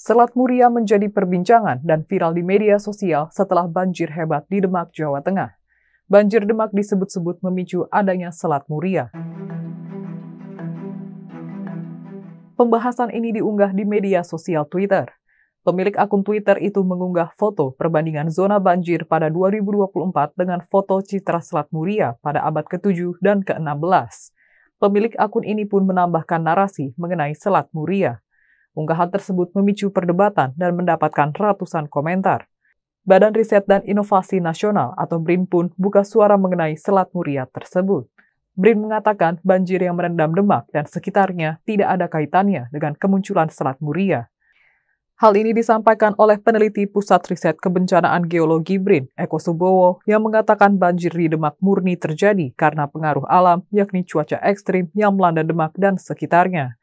Selat Muria menjadi perbincangan dan viral di media sosial setelah banjir hebat di Demak, Jawa Tengah. Banjir Demak disebut-sebut memicu adanya Selat Muria. Pembahasan ini diunggah di media sosial Twitter. Pemilik akun Twitter itu mengunggah foto perbandingan zona banjir pada 2024 dengan foto citra Selat Muria pada abad ke-7 dan ke-16. Pemilik akun ini pun menambahkan narasi mengenai Selat Muria. Unggahan tersebut memicu perdebatan dan mendapatkan ratusan komentar. Badan Riset dan Inovasi Nasional atau BRIN pun buka suara mengenai Selat Muria tersebut. BRIN mengatakan banjir yang merendam Demak dan sekitarnya tidak ada kaitannya dengan kemunculan Selat Muria. Hal ini disampaikan oleh peneliti Pusat Riset Kebencanaan Geologi BRIN, Eko Subowo, yang mengatakan banjir di Demak murni terjadi karena pengaruh alam, yakni cuaca ekstrim yang melanda Demak dan sekitarnya.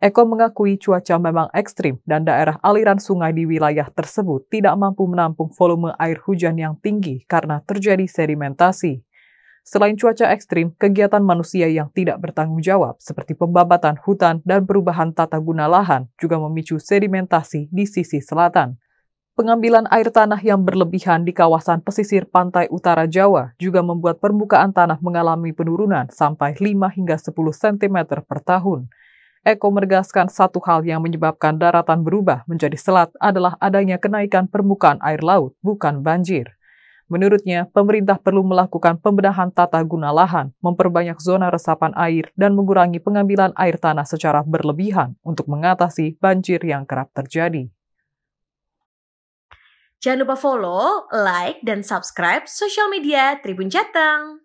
Eko mengakui cuaca memang ekstrim dan daerah aliran sungai di wilayah tersebut tidak mampu menampung volume air hujan yang tinggi karena terjadi sedimentasi. Selain cuaca ekstrim, kegiatan manusia yang tidak bertanggung jawab seperti pembabatan hutan dan perubahan tata guna lahan juga memicu sedimentasi di sisi selatan. Pengambilan air tanah yang berlebihan di kawasan pesisir pantai utara Jawa juga membuat permukaan tanah mengalami penurunan sampai 5 hingga 10 cm per tahun. Eko menegaskan satu hal yang menyebabkan daratan berubah menjadi selat adalah adanya kenaikan permukaan air laut, bukan banjir. Menurutnya, pemerintah perlu melakukan pembedahan tata guna lahan, memperbanyak zona resapan air, dan mengurangi pengambilan air tanah secara berlebihan untuk mengatasi banjir yang kerap terjadi. Jangan lupa follow, like, dan subscribe sosial media Tribun Jateng.